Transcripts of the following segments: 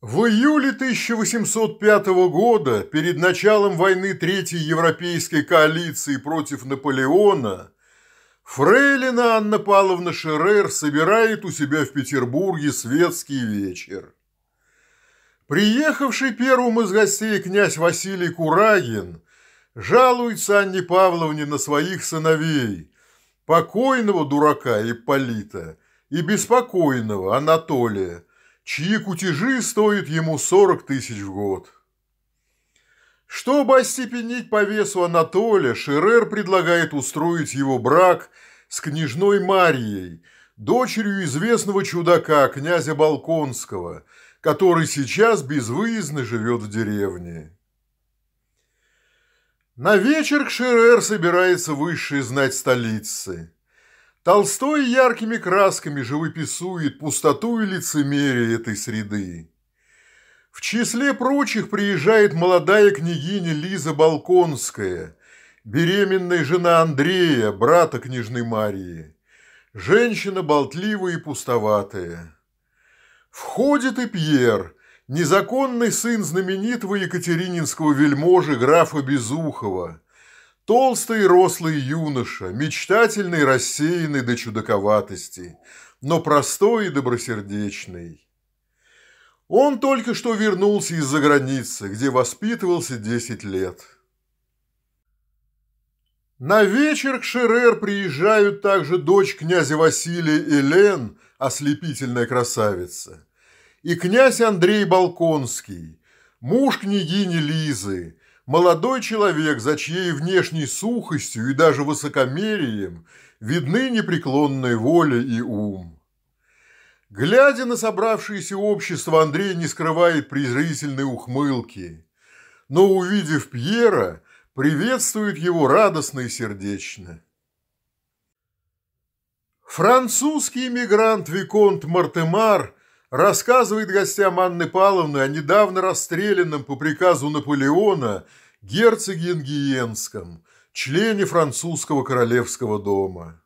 В июле 1805 года, перед началом войны Третьей Европейской коалиции против Наполеона, Фрейлина Анна Павловна Шерер собирает у себя в Петербурге светский вечер. Приехавший первым из гостей князь Василий Курагин жалуется Анне Павловне на своих сыновей, покойного дурака Ипполита и беспокойного Анатолия – чьи кутежи стоят ему 40 тысяч в год. Чтобы остепенить по весу Анатолия, Шерер предлагает устроить его брак с княжной Марией, дочерью известного чудака, князя Балконского, который сейчас безвыездно живет в деревне. На вечер Шерер собирается высшие знать столицы. Толстой яркими красками живописует пустоту и лицемерие этой среды. В числе прочих приезжает молодая княгиня Лиза Балконская, беременная жена Андрея, брата княжны Марии. Женщина болтливая и пустоватая. Входит и Пьер, незаконный сын знаменитого екатерининского вельможи графа Безухова – Толстый рослый юноша, мечтательный, рассеянный до чудаковатости, но простой и добросердечный. Он только что вернулся из-за границы, где воспитывался 10 лет. На вечер к Шерер приезжают также дочь князя Василия Элен, ослепительная красавица, и князь Андрей Балконский, муж княгини Лизы, Молодой человек, за чьей внешней сухостью и даже высокомерием видны непреклонная воля и ум. Глядя на собравшееся общество, Андрей не скрывает презрительной ухмылки, но, увидев Пьера, приветствует его радостно и сердечно. Французский эмигрант, Виконт Мартемар – рассказывает гостям Анны Павловны о недавно расстрелянном по приказу Наполеона герцоге Ингиенском, члене французского королевского дома.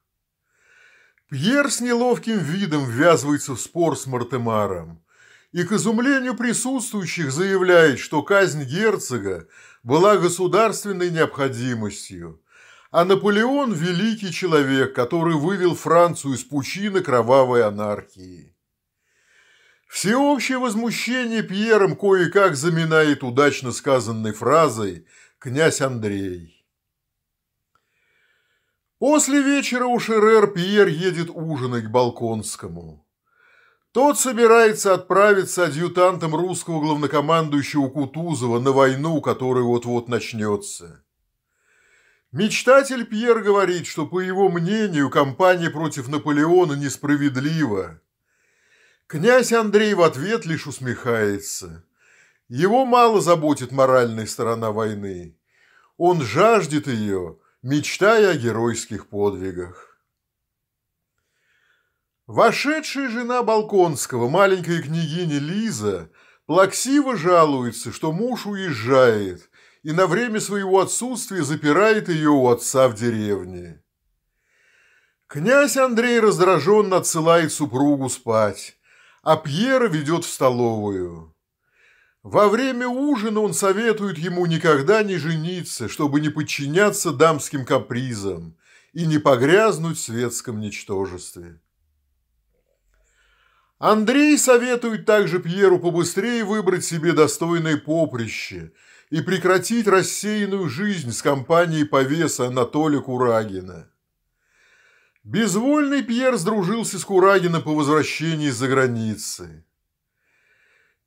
Пьер с неловким видом ввязывается в спор с Мартемаром и к изумлению присутствующих заявляет, что казнь герцога была государственной необходимостью, а Наполеон – великий человек, который вывел Францию из пучины кровавой анархии. Всеобщее возмущение Пьером кое-как заминает удачно сказанной фразой «Князь Андрей». После вечера у Шерер Пьер едет ужинать к Балконскому. Тот собирается отправиться адъютантом русского главнокомандующего Кутузова на войну, которая вот-вот начнется. Мечтатель Пьер говорит, что, по его мнению, кампания против Наполеона несправедлива, Князь Андрей в ответ лишь усмехается. Его мало заботит моральная сторона войны. Он жаждет ее, мечтая о геройских подвигах. Вошедшая жена Балконского, маленькая княгиня Лиза, плаксиво жалуется, что муж уезжает и на время своего отсутствия запирает ее у отца в деревне. Князь Андрей раздраженно отсылает супругу спать а Пьера ведет в столовую. Во время ужина он советует ему никогда не жениться, чтобы не подчиняться дамским капризам и не погрязнуть в светском ничтожестве. Андрей советует также Пьеру побыстрее выбрать себе достойное поприще и прекратить рассеянную жизнь с компанией повеса Анатолия Курагина – Безвольный Пьер сдружился с Курагина по возвращении из-за границы.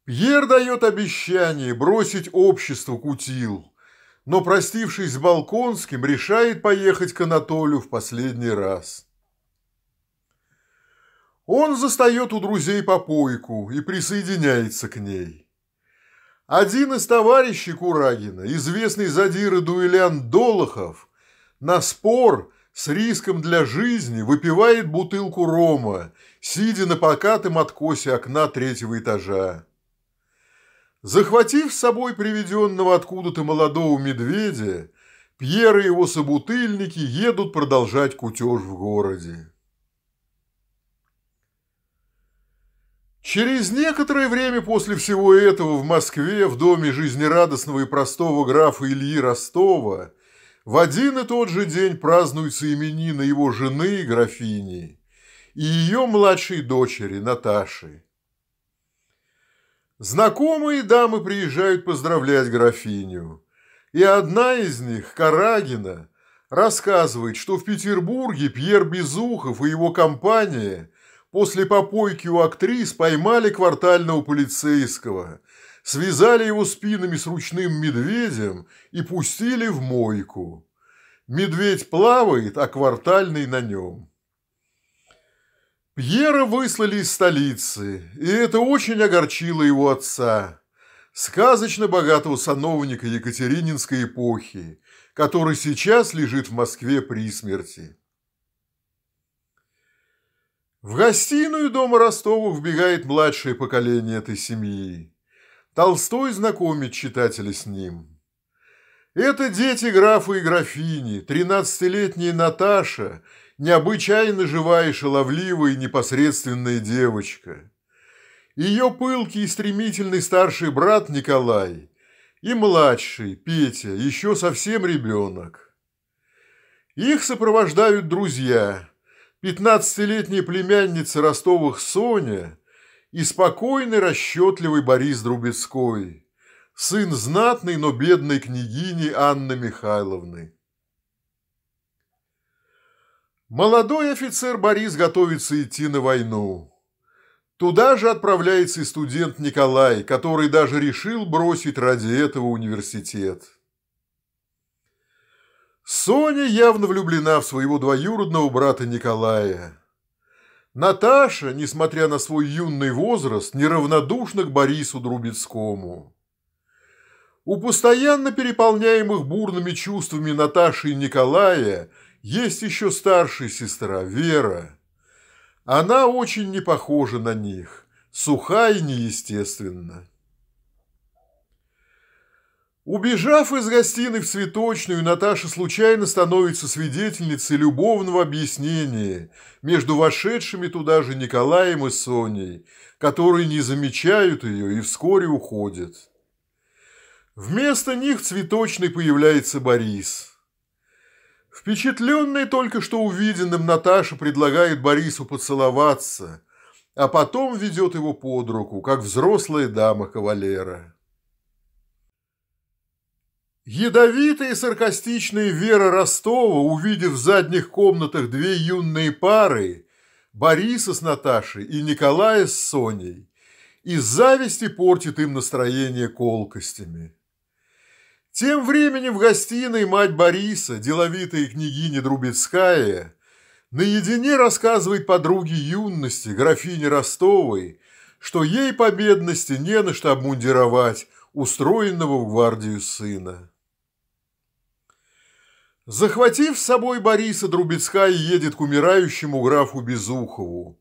Пьер дает обещание бросить общество Кутил, но, простившись с Балконским, решает поехать к Анатолию в последний раз. Он застает у друзей попойку и присоединяется к ней. Один из товарищей Курагина, известный задир и дуэлян Долохов, на спор – с риском для жизни выпивает бутылку рома, сидя на покатом откосе окна третьего этажа. Захватив с собой приведенного откуда-то молодого медведя, Пьер и его собутыльники едут продолжать кутеж в городе. Через некоторое время после всего этого в Москве в доме жизнерадостного и простого графа Ильи Ростова в один и тот же день празднуются именины его жены, графини, и ее младшей дочери, Наташи. Знакомые дамы приезжают поздравлять графиню, и одна из них, Карагина, рассказывает, что в Петербурге Пьер Безухов и его компания после попойки у актрис поймали квартального полицейского – связали его спинами с ручным медведем и пустили в мойку. Медведь плавает, а квартальный на нем. Пьера выслали из столицы, и это очень огорчило его отца, сказочно богатого сановника Екатерининской эпохи, который сейчас лежит в Москве при смерти. В гостиную дома Ростовых вбегает младшее поколение этой семьи. Толстой знакомит читателей с ним. Это дети графа и графини, тринадцатилетняя Наташа, необычайно живая, и шаловливая и непосредственная девочка. Ее пылкий и стремительный старший брат Николай и младший, Петя, еще совсем ребенок. Их сопровождают друзья. Пятнадцатилетняя племянница Ростовых Соня – и спокойный, расчетливый Борис Друбецкой, сын знатной, но бедной княгини Анны Михайловны. Молодой офицер Борис готовится идти на войну. Туда же отправляется и студент Николай, который даже решил бросить ради этого университет. Соня явно влюблена в своего двоюродного брата Николая. Наташа, несмотря на свой юный возраст, неравнодушна к Борису Друбецкому. У постоянно переполняемых бурными чувствами Наташи и Николая есть еще старшая сестра Вера. Она очень не похожа на них, суха и неестественна. Убежав из гостиной в цветочную, Наташа случайно становится свидетельницей любовного объяснения между вошедшими туда же Николаем и Соней, которые не замечают ее и вскоре уходят. Вместо них в цветочной появляется Борис. Впечатленная только что увиденным, Наташа предлагает Борису поцеловаться, а потом ведет его под руку, как взрослая дама-кавалера. Ядовитая и саркастичная Вера Ростова, увидев в задних комнатах две юные пары, Бориса с Наташей и Николая с Соней, из зависти портит им настроение колкостями. Тем временем в гостиной мать Бориса, деловитая княгиня Друбецкая, наедине рассказывает подруге юности, графине Ростовой, что ей по бедности не на что обмундировать устроенного в гвардию сына. Захватив с собой Бориса, и едет к умирающему графу Безухову.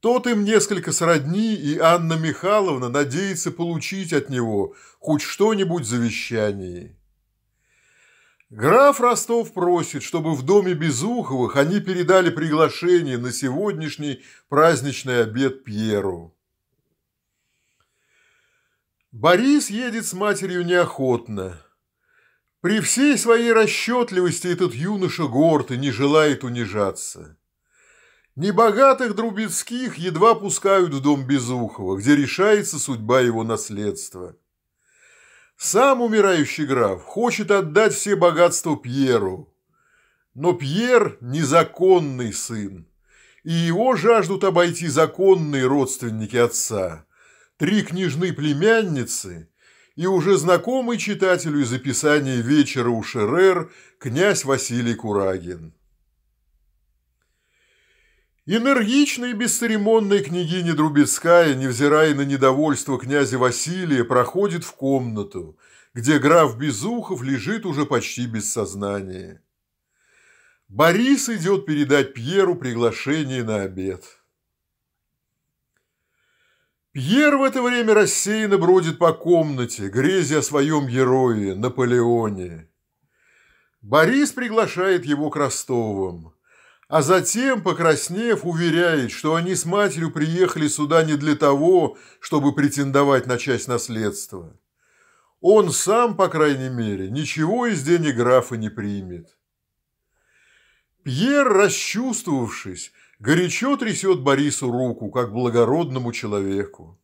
Тот им несколько сродни, и Анна Михайловна надеется получить от него хоть что-нибудь завещание. Граф Ростов просит, чтобы в доме Безуховых они передали приглашение на сегодняшний праздничный обед Пьеру. Борис едет с матерью неохотно. При всей своей расчетливости этот юноша горд и не желает унижаться. Небогатых Друбецких едва пускают в дом Безухова, где решается судьба его наследства. Сам умирающий граф хочет отдать все богатства Пьеру, но Пьер – незаконный сын, и его жаждут обойти законные родственники отца – три княжны племянницы и уже знакомый читателю из описания «Вечера у Шерер» князь Василий Курагин. Энергичная и бесцеремонная княгиня Друбецкая, невзирая на недовольство князя Василия, проходит в комнату, где граф Безухов лежит уже почти без сознания. Борис идет передать Пьеру приглашение на обед. Пьер в это время рассеянно бродит по комнате, грезя о своем герое Наполеоне. Борис приглашает его к Ростовым, а затем, покраснев, уверяет, что они с матерью приехали сюда не для того, чтобы претендовать на часть наследства. Он сам, по крайней мере, ничего из денег графа не примет. Пьер, расчувствовавшись, горячо трясет Борису руку, как благородному человеку.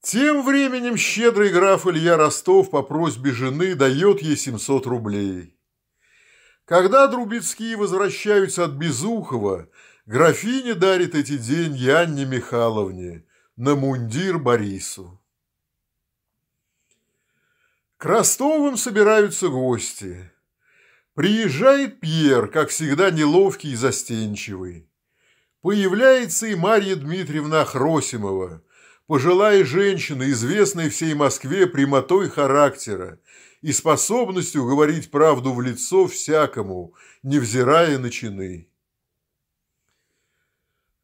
Тем временем щедрый граф Илья Ростов по просьбе жены дает ей 700 рублей. Когда Друбецкие возвращаются от Безухова, графиня дарит эти деньги Анне Михайловне на мундир Борису. К Ростовым собираются гости. Приезжает Пьер, как всегда неловкий и застенчивый. Появляется и Марья Дмитриевна Хросимова, пожилая женщина, известная всей Москве прямотой характера и способностью говорить правду в лицо всякому, невзирая на чины.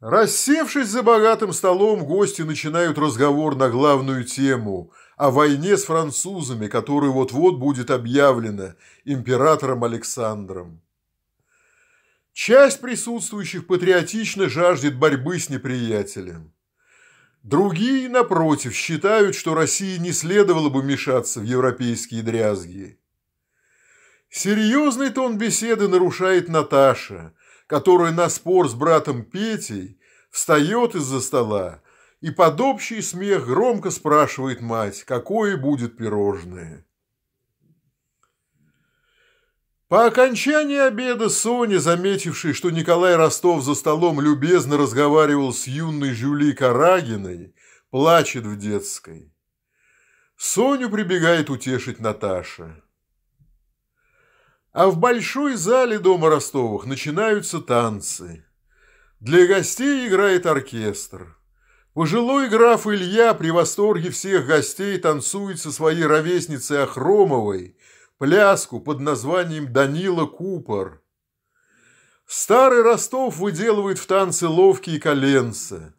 Рассевшись за богатым столом, гости начинают разговор на главную тему – о войне с французами, которая вот-вот будет объявлена императором Александром. Часть присутствующих патриотично жаждет борьбы с неприятелем. Другие, напротив, считают, что России не следовало бы мешаться в европейские дрязги. Серьезный тон беседы нарушает Наташа, которая на спор с братом Петей встает из-за стола, и под общий смех громко спрашивает мать, какое будет пирожное. По окончании обеда Соня, заметившая, что Николай Ростов за столом любезно разговаривал с юной Жюли Карагиной, плачет в детской. Соню прибегает утешить Наташа. А в большой зале дома Ростовых начинаются танцы. Для гостей играет оркестр. Пожилой граф Илья при восторге всех гостей танцует со своей ровесницей Охромовой, пляску под названием «Данила Купор». Старый Ростов выделывает в танце ловкие коленцы.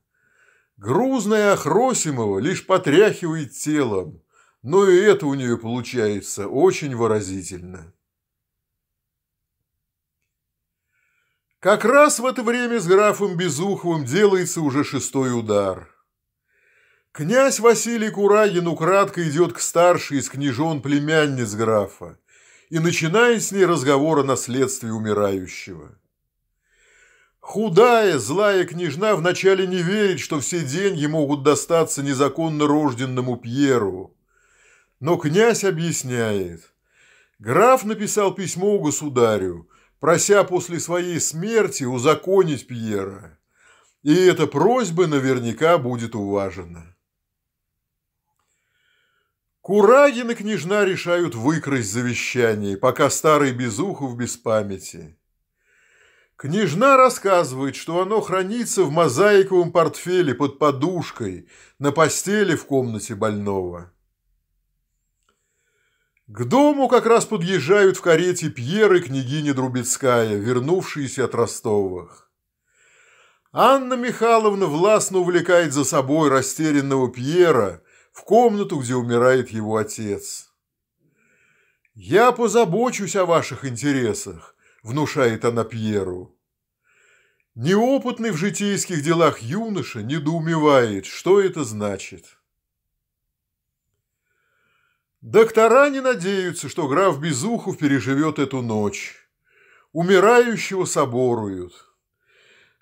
Грузная Охросимова лишь потряхивает телом, но и это у нее получается очень выразительно. Как раз в это время с графом Безуховым делается уже шестой удар. Князь Василий Курагин украдко идет к старшей из княжон племянниц графа и начинает с ней разговор о наследстве умирающего. Худая, злая княжна вначале не верит, что все деньги могут достаться незаконно рожденному Пьеру. Но князь объясняет. Граф написал письмо государю – прося после своей смерти узаконить Пьера. И эта просьба наверняка будет уважена. Курагин и княжна решают выкрасть завещание, пока старый Безухов без памяти. Княжна рассказывает, что оно хранится в мозаиковом портфеле под подушкой на постели в комнате больного. К дому как раз подъезжают в карете Пьер и княгиня Друбецкая, вернувшиеся от Ростовых. Анна Михайловна властно увлекает за собой растерянного Пьера в комнату, где умирает его отец. «Я позабочусь о ваших интересах», – внушает она Пьеру. Неопытный в житейских делах юноша недоумевает, что это значит. Доктора не надеются, что граф Безухов переживет эту ночь. Умирающего соборуют.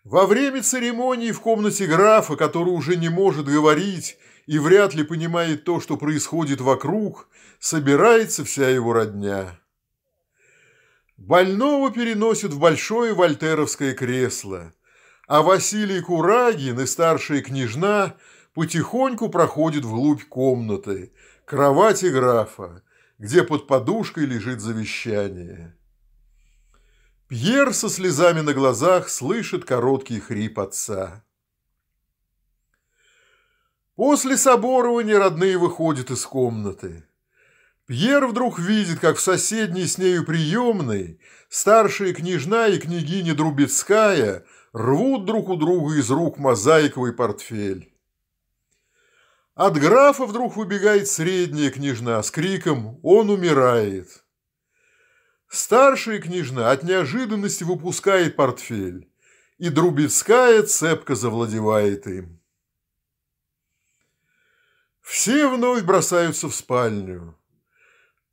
Во время церемонии в комнате графа, который уже не может говорить и вряд ли понимает то, что происходит вокруг, собирается вся его родня. Больного переносят в большое вольтеровское кресло, а Василий Курагин и старшая княжна потихоньку проходят вглубь комнаты, кровати графа, где под подушкой лежит завещание. Пьер со слезами на глазах слышит короткий хрип отца. После соборования родные выходят из комнаты. Пьер вдруг видит, как в соседней с нею приемной старшая княжна и княгиня Друбецкая рвут друг у друга из рук мозаиковый портфель. От графа вдруг выбегает средняя княжна с криком «Он умирает!». Старшая княжна от неожиданности выпускает портфель, и Друбецкая цепко завладевает им. Все вновь бросаются в спальню.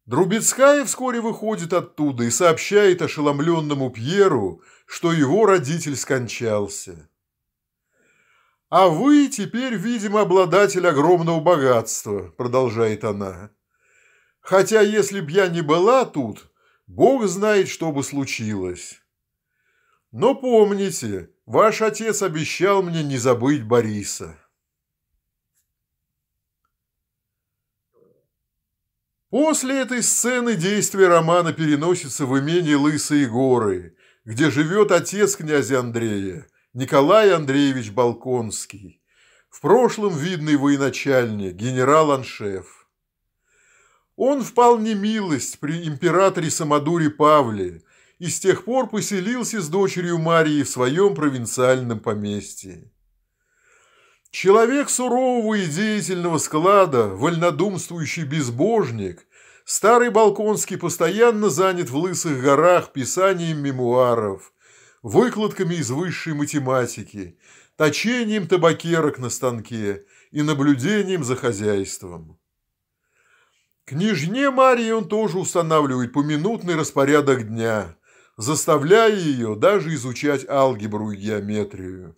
Друбецкая вскоре выходит оттуда и сообщает ошеломленному Пьеру, что его родитель скончался. «А вы теперь, видимо, обладатель огромного богатства», – продолжает она. «Хотя, если б я не была тут, Бог знает, что бы случилось. Но помните, ваш отец обещал мне не забыть Бориса». После этой сцены действие романа переносится в имение Лысые горы, где живет отец князя Андрея – Николай Андреевич Балконский, в прошлом видный военачальник, генерал-аншеф. Он впал не милость при императоре Самодуре Павле и с тех пор поселился с дочерью Марии в своем провинциальном поместье. Человек сурового и деятельного склада, вольнодумствующий безбожник, старый Балконский постоянно занят в Лысых горах писанием мемуаров, выкладками из высшей математики, точением табакерок на станке и наблюдением за хозяйством. Княжне Марии он тоже устанавливает поминутный распорядок дня, заставляя ее даже изучать алгебру и геометрию.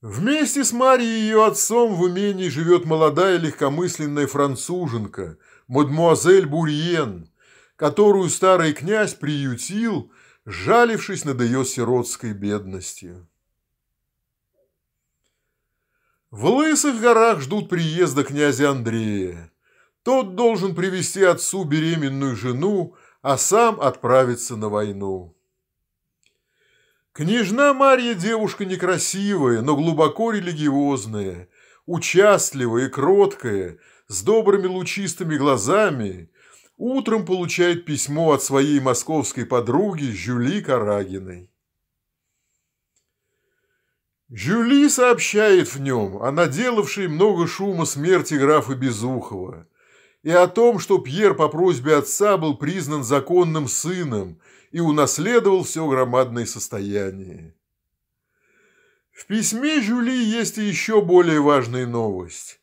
Вместе с Марией и ее отцом в умении живет молодая легкомысленная француженка, мадмуазель Бурьен – которую старый князь приютил, жалившись над ее сиротской бедностью. В Лысых горах ждут приезда князя Андрея. Тот должен привести отцу беременную жену, а сам отправиться на войну. Княжна Марья девушка некрасивая, но глубоко религиозная, участливая и кроткая, с добрыми лучистыми глазами, утром получает письмо от своей московской подруги Жюли Карагиной. Жюли сообщает в нем о наделавшей много шума смерти графа Безухова и о том, что Пьер по просьбе отца был признан законным сыном и унаследовал все громадное состояние. В письме Жюли есть и еще более важная новость.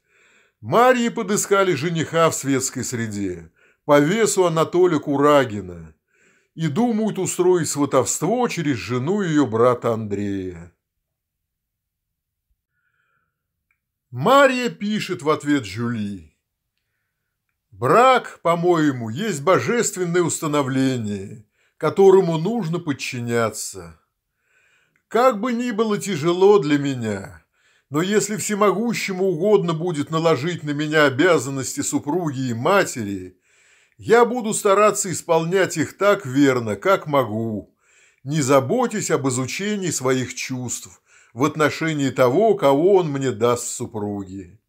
Марьи подыскали жениха в светской среде по весу Анатолия Курагина и думают устроить сватовство через жену ее брата Андрея. Мария пишет в ответ Жюли. «Брак, по-моему, есть божественное установление, которому нужно подчиняться. Как бы ни было тяжело для меня, но если всемогущему угодно будет наложить на меня обязанности супруги и матери – я буду стараться исполнять их так верно, как могу. Не заботясь об изучении своих чувств в отношении того, кого он мне даст супруги.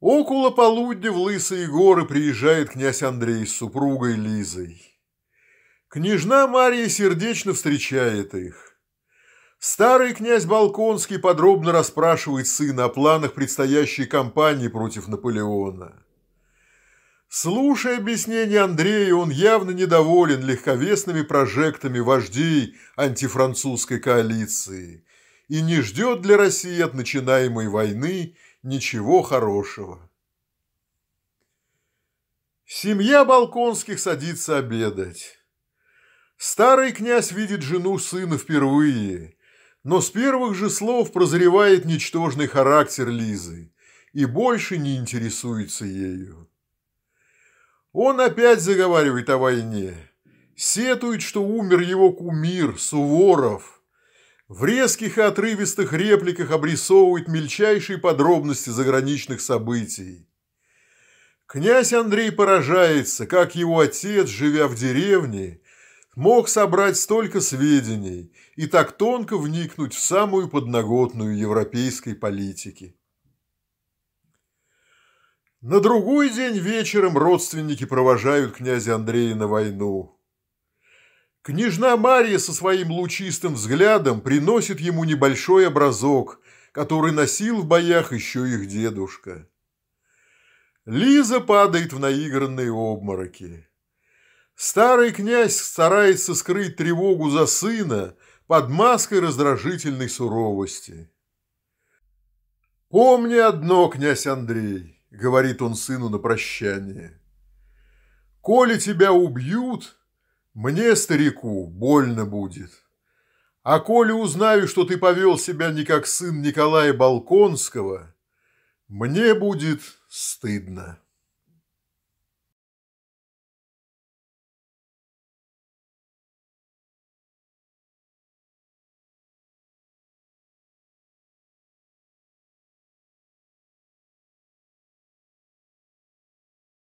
Около полудня в Лысые горы приезжает князь Андрей с супругой Лизой. Княжна Мария сердечно встречает их. Старый князь Балконский подробно расспрашивает сына о планах предстоящей кампании против Наполеона. Слушая объяснение Андрея, он явно недоволен легковесными прожектами вождей антифранцузской коалиции и не ждет для России от начинаемой войны ничего хорошего. Семья Балконских садится обедать. Старый князь видит жену сына впервые, но с первых же слов прозревает ничтожный характер Лизы и больше не интересуется ею. Он опять заговаривает о войне. Сетует, что умер его кумир Суворов. В резких и отрывистых репликах обрисовывает мельчайшие подробности заграничных событий. Князь Андрей поражается, как его отец, живя в деревне, мог собрать столько сведений и так тонко вникнуть в самую подноготную европейской политики. На другой день вечером родственники провожают князя Андрея на войну. Княжна Мария со своим лучистым взглядом приносит ему небольшой образок, который носил в боях еще их дедушка. Лиза падает в наигранные обмороки. Старый князь старается скрыть тревогу за сына под маской раздражительной суровости. «Помни одно, князь Андрей, говорит он сыну на прощание. «Коли тебя убьют, мне, старику, больно будет. А коли узнаю, что ты повел себя не как сын Николая Балконского, мне будет стыдно».